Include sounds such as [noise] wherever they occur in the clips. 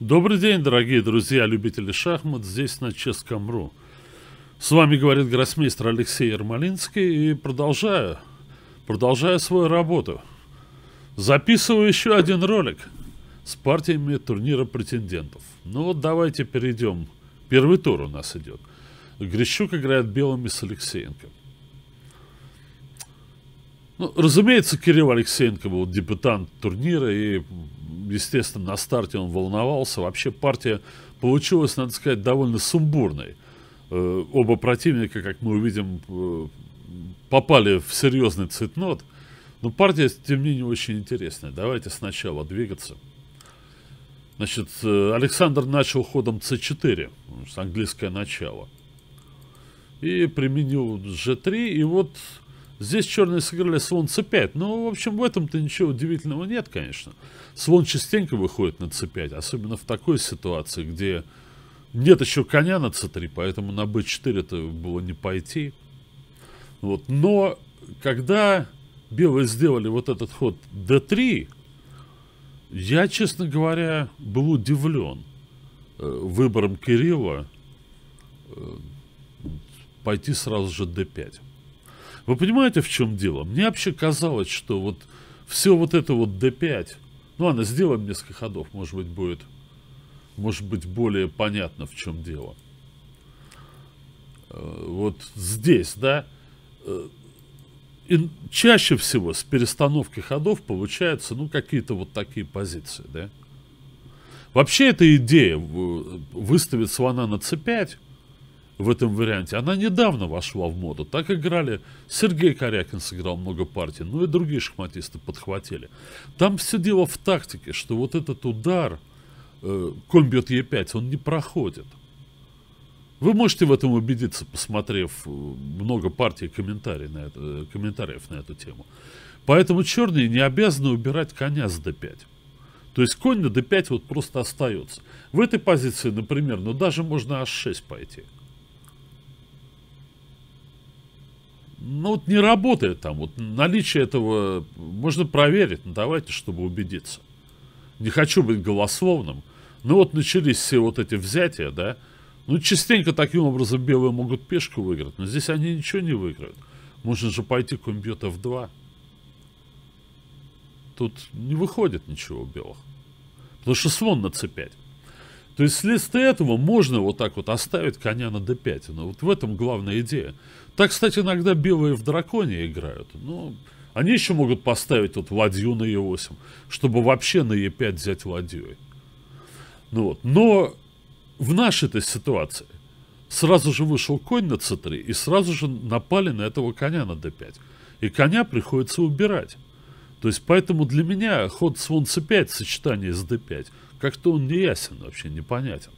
Добрый день, дорогие друзья, любители шахмат, здесь на Ческом.ру. С вами говорит гроссмейстер Алексей Ермолинский и продолжаю, продолжаю свою работу. Записываю еще один ролик с партиями турнира претендентов. Ну вот давайте перейдем. Первый тур у нас идет. Грищук играет белыми с Алексеенко. Ну, разумеется, Кирилл Алексеенко был депутат турнира, и, естественно, на старте он волновался. Вообще партия получилась, надо сказать, довольно сумбурной. Э, оба противника, как мы увидим, э, попали в серьезный цитнот. Но партия, тем не менее, очень интересная. Давайте сначала двигаться. Значит, э, Александр начал ходом c4, английское начало. И применил g3, и вот Здесь черные сыграли слон c5. Ну, в общем, в этом-то ничего удивительного нет, конечно. Слон частенько выходит на c5, особенно в такой ситуации, где нет еще коня на c3, поэтому на b4 это было не пойти. Вот. Но когда белые сделали вот этот ход d3, я, честно говоря, был удивлен э, выбором Кирилла э, пойти сразу же d5. Вы понимаете, в чем дело? Мне вообще казалось, что вот все вот это вот D5, ну ладно, сделаем несколько ходов, может быть будет, может быть более понятно, в чем дело. Э, вот здесь, да, э, и чаще всего с перестановки ходов получаются, ну, какие-то вот такие позиции, да. Вообще эта идея э, выставить слона на c5, в этом варианте. Она недавно вошла в моду. Так играли. Сергей Корякин сыграл много партий. Ну и другие шахматисты подхватили. Там все дело в тактике, что вот этот удар, э, конь бьет Е5, он не проходит. Вы можете в этом убедиться, посмотрев э, много партий комментариев на, это, э, комментариев на эту тему. Поэтому черные не обязаны убирать коня с d5. То есть конь на d5 вот просто остается. В этой позиции, например, ну даже можно h6 пойти. ну вот не работает там. Вот наличие этого можно проверить, ну давайте, чтобы убедиться. Не хочу быть голословным. Ну вот начались все вот эти взятия, да. Ну частенько таким образом белые могут пешку выиграть, но здесь они ничего не выиграют. Можно же пойти комбьют F2. Тут не выходит ничего у белых. Потому что слон на c5. То есть вследствие этого можно вот так вот оставить коня на d5. Но ну, вот в этом главная идея. Так, кстати, иногда белые в драконе играют. Но они еще могут поставить вот ладью на Е8, чтобы вообще на Е5 взять ладьей. Ну вот. Но в нашей этой ситуации сразу же вышел конь на c3 и сразу же напали на этого коня на d5. И коня приходится убирать. То есть поэтому для меня ход слон c5 в сочетании с d5 как-то он не ясен вообще, непонятен.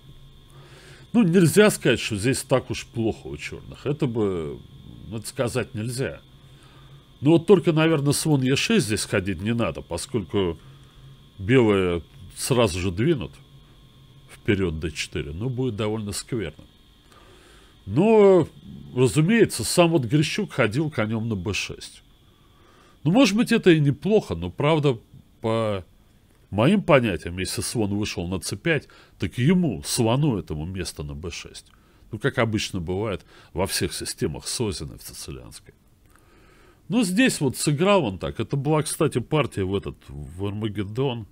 Ну, нельзя сказать, что здесь так уж плохо у черных. Это бы, ну, это сказать нельзя. Ну, вот только, наверное, с Е6 здесь ходить не надо, поскольку белые сразу же двинут вперед d4. Ну, будет довольно скверно. Но, разумеется, сам вот Грищук ходил конем на b6. Ну, может быть, это и неплохо, но, правда, по Моим понятием, если слон вышел на c5, так ему, слону этому, место на b6. Ну, как обычно бывает во всех системах Созина в Сицилианской. Но здесь вот сыграл он так. Это была, кстати, партия в этот, в Армагеддон.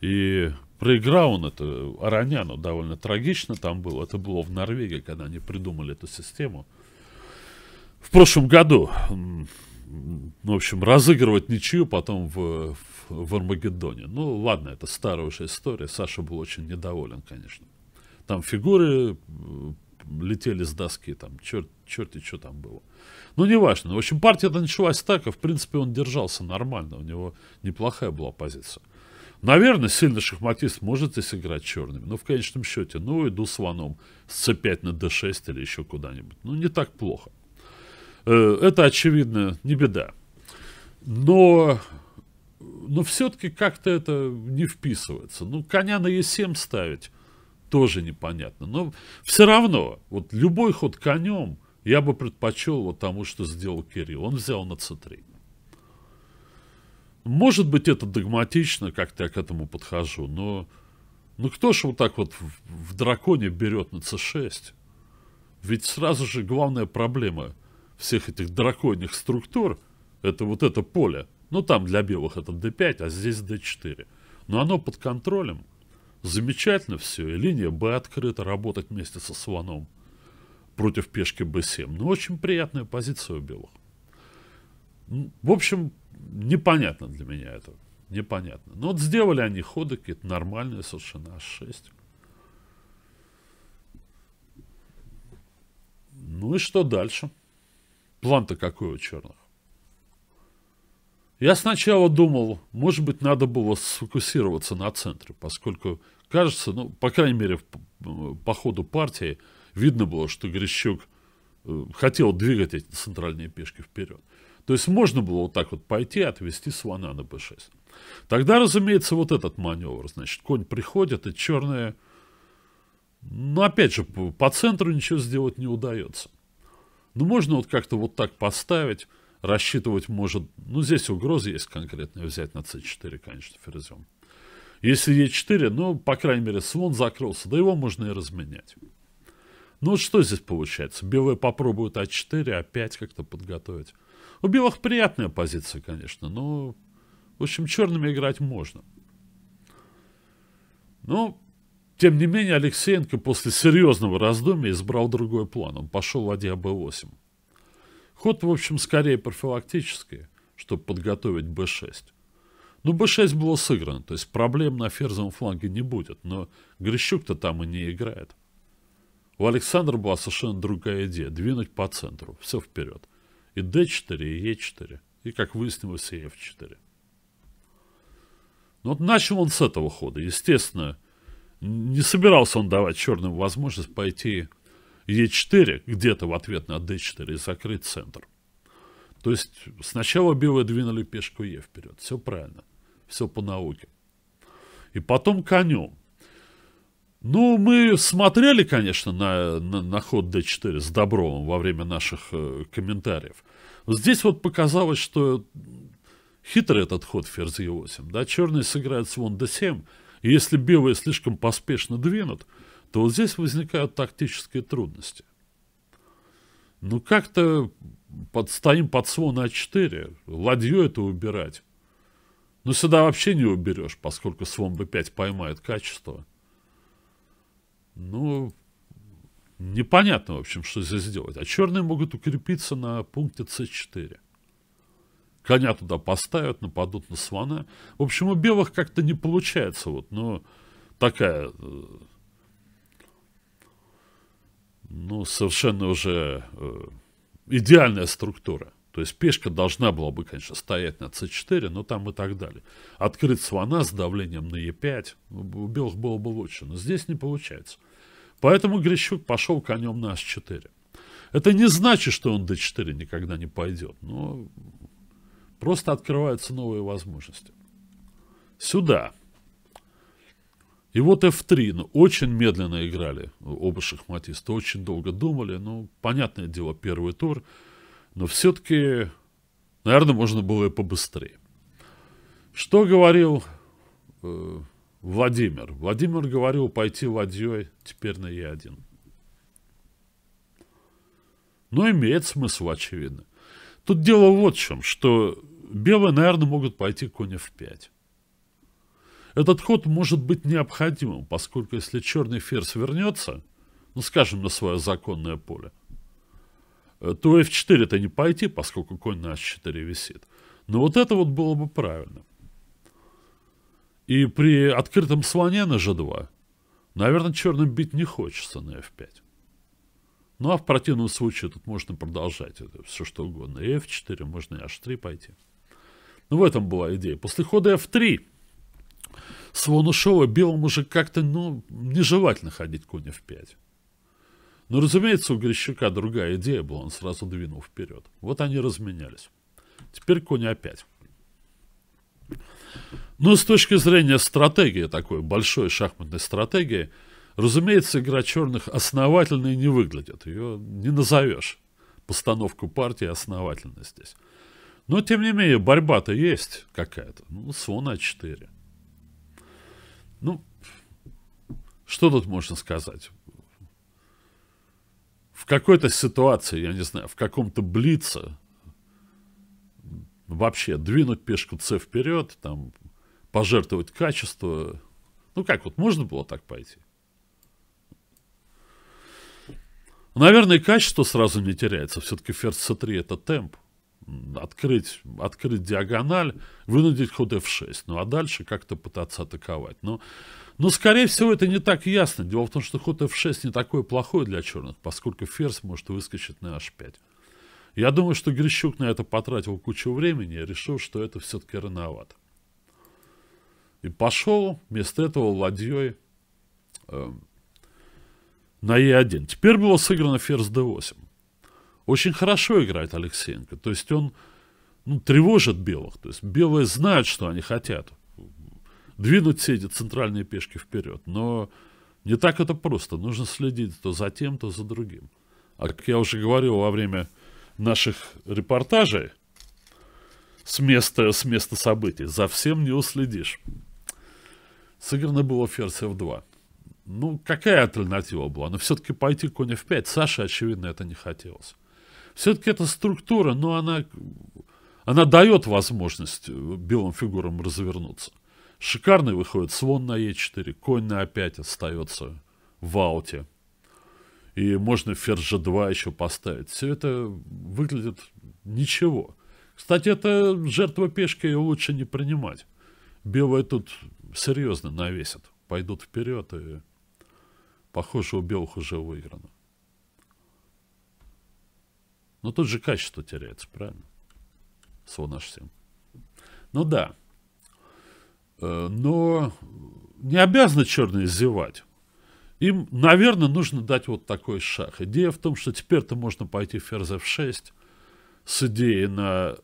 И проиграл он это Ароняну довольно трагично там было. Это было в Норвегии, когда они придумали эту систему. В прошлом году ну, в общем, разыгрывать ничью потом в, в, в Армагеддоне. Ну, ладно, это старая уже история. Саша был очень недоволен, конечно. Там фигуры летели с доски, там, черт, черти что там было. Ну, неважно. В общем, партия то началась так, а в принципе он держался нормально. У него неплохая была позиция. Наверное, сильный шахматист может и сыграть черными, но в конечном счете, ну, иду слоном с c5 на d6 или еще куда-нибудь. Ну, не так плохо. Э, это, очевидно, не беда. Но, но все-таки как-то это не вписывается. Ну, коня на Е7 ставить тоже непонятно. Но все равно, вот любой ход конем я бы предпочел вот тому, что сделал Кирилл. Он взял на c3. Может быть, это догматично, как-то я к этому подхожу, но... Ну, кто же вот так вот в, в драконе берет на c6? Ведь сразу же главная проблема – всех этих драконьих структур, это вот это поле. Ну, там для белых это d5, а здесь d4. Но оно под контролем. Замечательно все, и линия b открыта, работать вместе со слоном против пешки b7. Ну, очень приятная позиция у белых. В общем, непонятно для меня это. Непонятно. Но вот сделали они ходы какие-то нормальные, совершенно h6. А ну и что дальше? План-то какой у черных? Я сначала думал, может быть, надо было сфокусироваться на центре, поскольку, кажется, ну, по крайней мере, по ходу партии видно было, что Грищук э, хотел двигать эти центральные пешки вперед. То есть можно было вот так вот пойти и отвести слона на b6. Тогда, разумеется, вот этот маневр. Значит, конь приходит, и черные... Ну, опять же, по центру ничего сделать не удается. Ну, можно вот как-то вот так поставить, рассчитывать может... Ну, здесь угроза есть конкретные взять на c4, конечно, ферзем. Если e4, ну, по крайней мере, слон закрылся, да его можно и разменять. Ну, вот что здесь получается? Белые попробуют а4, опять как-то подготовить. У белых приятная позиция, конечно, но, в общем, черными играть можно. Ну, тем не менее, Алексеенко после серьезного раздумья избрал другой план. Он пошел в ладья б 8 Ход, в общем, скорее профилактический, чтобы подготовить б 6 Ну, б 6 было сыграно, то есть проблем на ферзовом фланге не будет, но Грищук-то там и не играет. У Александра была совершенно другая идея – двинуть по центру, все вперед. И д 4 и е 4 и, как выяснилось, и f4. Но ну, вот начал он с этого хода. Естественно, не собирался он давать черным возможность пойти Е4 где-то в ответ на D4 и закрыть центр. То есть сначала белые двинули пешку Е вперед. Все правильно. Все по науке. И потом конем. Ну, мы смотрели, конечно, на, на, на ход D4 с Добровым во время наших э, комментариев. Здесь вот показалось, что хитрый этот ход ферзь E8. Да? Черные сыграют слон D7, и если белые слишком поспешно двинут, то вот здесь возникают тактические трудности. Ну как-то под, стоим под слон А4, ладью это убирать. Но ну, сюда вообще не уберешь, поскольку слон Б5 поймает качество. Ну, непонятно, в общем, что здесь делать. А черные могут укрепиться на пункте С4 коня туда поставят, нападут на слона. В общем, у белых как-то не получается. Вот, но такая, э, ну, совершенно уже э, идеальная структура. То есть пешка должна была бы, конечно, стоять на c4, но там и так далее. Открыть слона с давлением на e5 ну, у белых было бы лучше, но здесь не получается. Поэтому Грищук пошел конем на h4. Это не значит, что он d4 никогда не пойдет, но Просто открываются новые возможности. Сюда. И вот F3, ну, очень медленно играли оба шахматиста, очень долго думали, ну, понятное дело, первый тур, но все-таки, наверное, можно было и побыстрее. Что говорил э, Владимир? Владимир говорил пойти ладьей, теперь на Е1. Но имеет смысл, очевидно. Тут дело вот в чем, что белые, наверное, могут пойти конь f5. Этот ход может быть необходимым, поскольку если черный ферзь вернется, ну, скажем, на свое законное поле, э, то f4-то не пойти, поскольку конь на h4 висит. Но вот это вот было бы правильно. И при открытом слоне на g2, наверное, черным бить не хочется на f5. Ну а в противном случае тут можно продолжать это все что угодно. И f4, можно и h3 пойти. Ну, в этом была идея. После хода F3 Свонушова белому же как-то, ну, нежелательно ходить конь F5. Но, разумеется, у Грещука другая идея была, он сразу двинул вперед. Вот они разменялись. Теперь конь опять. 5 Ну, с точки зрения стратегии, такой большой шахматной стратегии, разумеется, игра черных основательной не выглядит. Ее не назовешь. Постановку партии основательной здесь. Но, тем не менее, борьба-то есть какая-то. Ну, Сон А4. Ну, что тут можно сказать? В какой-то ситуации, я не знаю, в каком-то блице вообще двинуть пешку С вперед, там, пожертвовать качество. Ну как, вот можно было так пойти? Наверное, качество сразу не теряется. Все-таки ферзь c3 это темп открыть, открыть диагональ, вынудить ход f6, ну а дальше как-то пытаться атаковать. Но, но, скорее всего, это не так ясно. Дело в том, что ход f6 не такой плохой для черных, поскольку ферзь может выскочить на h5. Я думаю, что Грищук на это потратил кучу времени и решил, что это все-таки рановато. И пошел вместо этого ладьей э, эм, на e1. Теперь было сыграно ферзь d8. Очень хорошо играет Алексеенко. То есть он ну, тревожит белых. То есть белые знают, что они хотят. Двинуть все эти центральные пешки вперед. Но не так это просто. Нужно следить то за тем, то за другим. А как я уже говорил во время наших репортажей, с места, с места событий, за всем не уследишь. Сыграно было ферзь f2. Ну, какая альтернатива была? Но все-таки пойти конь f5. Саше, очевидно, это не хотелось. Все-таки эта структура, но она, она дает возможность э, белым фигурам развернуться. Шикарный выходит свон на Е4, конь на А5 остается в ауте. И можно ферзь 2 еще поставить. Все это выглядит ничего. Кстати, это жертва пешки ее лучше не принимать. Белые тут серьезно навесят. Пойдут вперед и... Похоже, у белых уже выиграно. Но тут же качество теряется, правильно? Всего наш всем. Ну да. Э, но не обязаны черные зевать. Им, наверное, нужно дать вот такой шаг. Идея в том, что теперь-то можно пойти в ферзь f6 с идеей на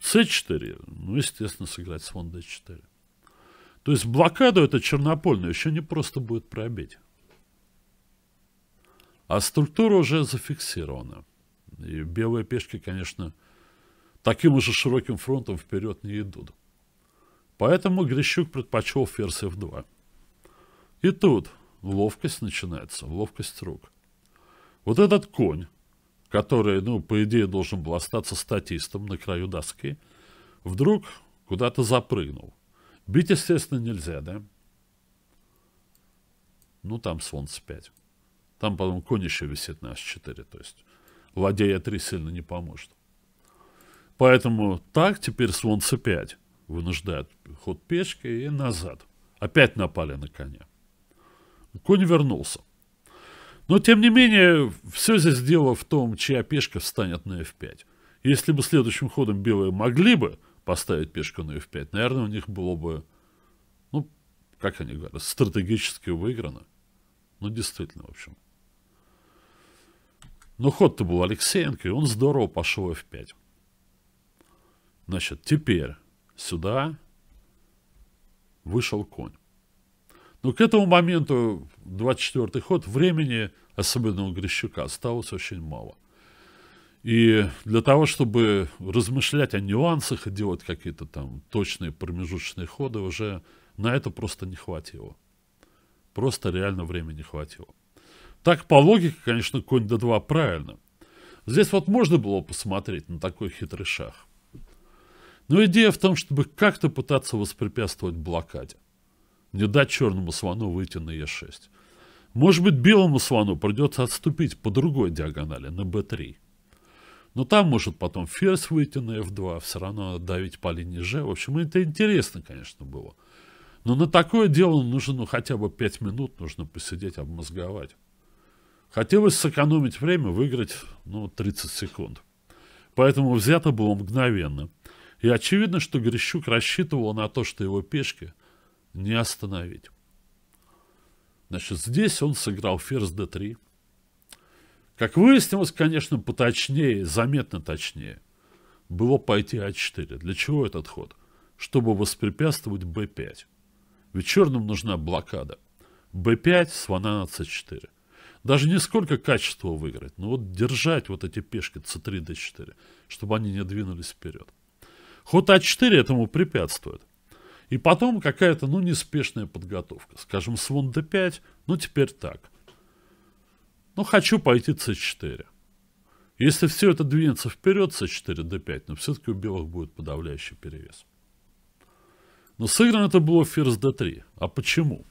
c4, ну, естественно, сыграть слон d4. То есть блокаду это чернопольную еще не просто будет пробить. А структура уже зафиксирована. И белые пешки, конечно, таким уже широким фронтом вперед не идут. Поэтому Грищук предпочел ферзь f2. И тут ловкость начинается, ловкость рук. Вот этот конь, который, ну, по идее, должен был остаться статистом на краю доски, вдруг куда-то запрыгнул. Бить, естественно, нельзя, да? Ну, там солнце 5. Там, потом конь еще висит на h4, то есть ладья Е3 сильно не поможет. Поэтому так теперь слон С5 вынуждает ход пешкой и назад. Опять напали на коня. Конь вернулся. Но, тем не менее, все здесь дело в том, чья пешка встанет на F5. Если бы следующим ходом белые могли бы поставить пешку на F5, наверное, у них было бы, ну, как они говорят, стратегически выиграно. Ну, действительно, в общем, но ну, ход-то был Алексеенко, и он здорово пошел F5. Значит, теперь сюда вышел конь. Но к этому моменту 24-й ход времени, особенно у Грищука, осталось очень мало. И для того, чтобы размышлять о нюансах и делать какие-то там точные промежуточные ходы, уже на это просто не хватило. Просто реально времени хватило. Так, по логике, конечно, конь до 2 правильно. Здесь вот можно было посмотреть на такой хитрый шах. Но идея в том, чтобы как-то пытаться воспрепятствовать блокаде. Не дать черному слону выйти на е 6 Может быть, белому слону придется отступить по другой диагонали, на b3. Но там может потом ферзь выйти на f2, все равно давить по линии g. В общем, это интересно, конечно, было. Но на такое дело нужно ну, хотя бы 5 минут, нужно посидеть, обмозговать. Хотелось сэкономить время, выиграть ну, 30 секунд. Поэтому взято было мгновенно. И очевидно, что Грищук рассчитывал на то, что его пешки не остановить. Значит, здесь он сыграл ферзь d3. Как выяснилось, конечно, поточнее, заметно точнее, было пойти а4. Для чего этот ход? Чтобы воспрепятствовать b5. Ведь черным нужна блокада. b5, слона на c4. Даже не сколько качества выиграть, но вот держать вот эти пешки c3, d4, чтобы они не двинулись вперед. Ход а4 этому препятствует. И потом какая-то, ну, неспешная подготовка. Скажем, слон d5, ну, теперь так. Ну, хочу пойти c4. Если все это двинется вперед, c4, d5, но все-таки у белых будет подавляющий перевес. Но сыграно это было ферзь d3. А почему?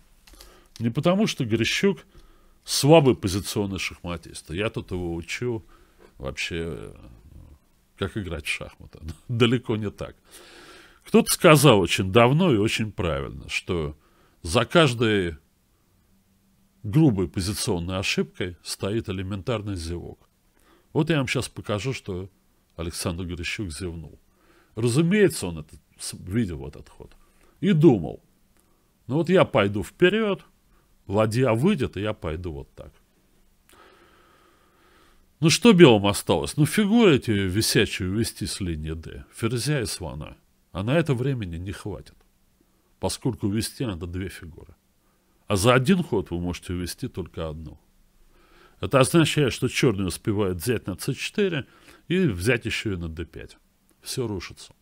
Не потому, что Грищук слабый позиционный шахматист. Я тут его учу вообще, как играть в шахматы. [laughs] Далеко не так. Кто-то сказал очень давно и очень правильно, что за каждой грубой позиционной ошибкой стоит элементарный зевок. Вот я вам сейчас покажу, что Александр Горещук зевнул. Разумеется, он это, видел этот ход и думал, ну вот я пойду вперед – Ладья а выйдет, и я пойду вот так. Ну что белым осталось? Ну фигуры эти висячую вести с линии D. Ферзя и слона. А на это времени не хватит. Поскольку вести надо две фигуры. А за один ход вы можете увести только одну. Это означает, что черный успевает взять на c4 и взять еще и на d5. Все рушится.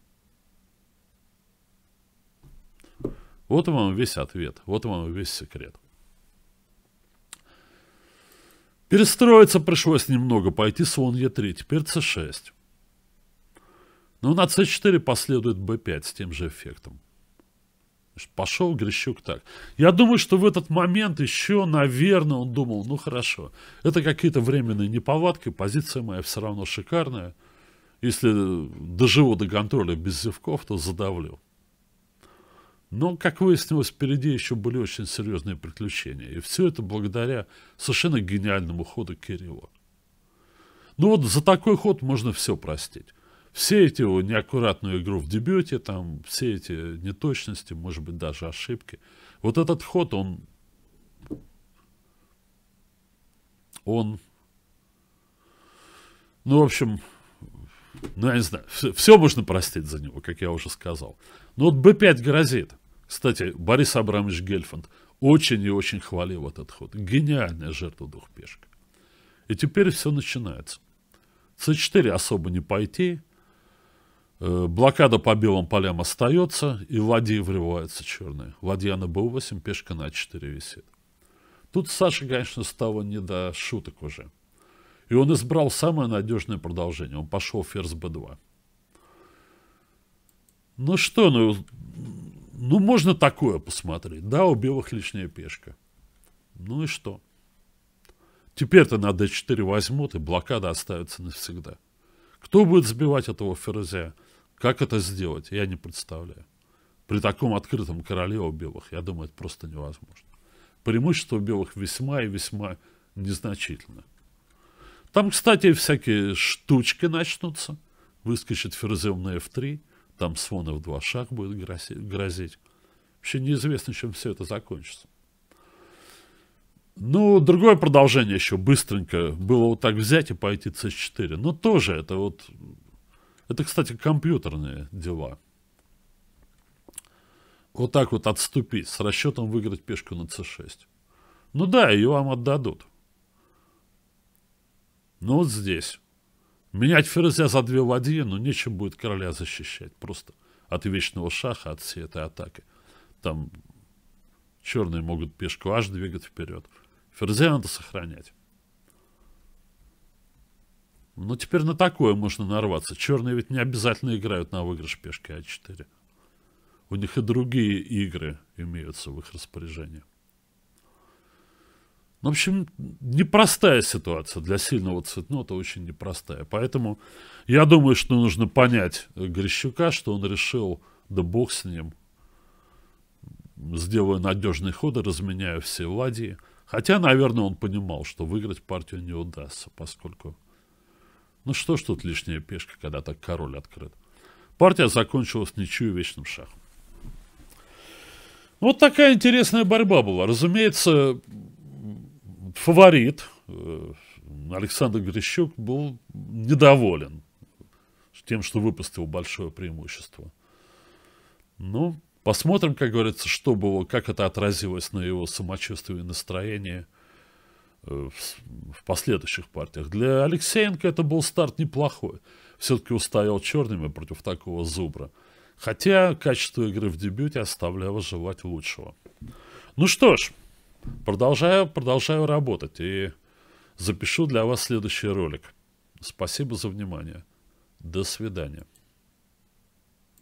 Вот вам весь ответ, вот вам весь секрет. Перестроиться пришлось немного, пойти слон Е3, теперь С6. Но на С4 последует Б5 с тем же эффектом. Пошел Грищук так. Я думаю, что в этот момент еще, наверное, он думал, ну хорошо, это какие-то временные неповадки, позиция моя все равно шикарная. Если доживу до контроля без зевков, то задавлю. Но, как выяснилось, впереди еще были очень серьезные приключения. И все это благодаря совершенно гениальному ходу Кирилла. Ну вот за такой ход можно все простить. Все эти его неаккуратную игру в дебюте, там, все эти неточности, может быть, даже ошибки. Вот этот ход, он... Он... Ну, в общем, ну, я не знаю, все, все можно простить за него, как я уже сказал. Но вот B5 грозит. Кстати, Борис Абрамович Гельфанд очень и очень хвалил этот ход. Гениальная жертва двух пешек. И теперь все начинается. С 4 особо не пойти. Э, блокада по белым полям остается, и в ладьи врываются черные. Ладья на b8, пешка на 4 висит. Тут Саша, конечно, стало не до шуток уже. И он избрал самое надежное продолжение. Он пошел ферзь b2. Ну что, ну, ну, можно такое посмотреть. Да, у белых лишняя пешка. Ну и что? Теперь-то на d4 возьмут, и блокада оставится навсегда. Кто будет сбивать этого Ферзя? Как это сделать? Я не представляю. При таком открытом короле у белых, я думаю, это просто невозможно. Преимущество у белых весьма и весьма незначительно. Там, кстати, всякие штучки начнутся. Выскочит ферзем на f3. Там Свонов два шаг будет грозить. Вообще неизвестно, чем все это закончится. Ну, другое продолжение еще быстренько было вот так взять и пойти с 4 Но тоже это вот... Это, кстати, компьютерные дела. Вот так вот отступить, с расчетом выиграть пешку на с 6 Ну да, ее вам отдадут. Но ну, вот здесь. Менять Ферзя за две ладьи, но ну, нечем будет короля защищать просто от вечного шаха, от всей этой атаки. Там черные могут пешку аж двигать вперед. Ферзя надо сохранять. Но ну, теперь на такое можно нарваться. Черные ведь не обязательно играют на выигрыш пешки А4. У них и другие игры имеются в их распоряжении. Ну, в общем, непростая ситуация для сильного цветнота, ну, очень непростая. Поэтому я думаю, что нужно понять Грищука, что он решил, да бог с ним, сделаю надежные ходы, разменяю все ладьи. Хотя, наверное, он понимал, что выиграть партию не удастся, поскольку... Ну что ж тут лишняя пешка, когда так король открыт. Партия закончилась ничью вечным шахом. Вот такая интересная борьба была. Разумеется, фаворит э, Александр Грищук был недоволен тем, что выпустил большое преимущество. Ну, посмотрим, как говорится, что было, как это отразилось на его самочувствии и настроении э, в, в последующих партиях. Для Алексеенко это был старт неплохой. Все-таки устоял черными против такого зубра. Хотя качество игры в дебюте оставляло желать лучшего. Ну что ж, Продолжаю, продолжаю работать и запишу для вас следующий ролик. Спасибо за внимание. До свидания.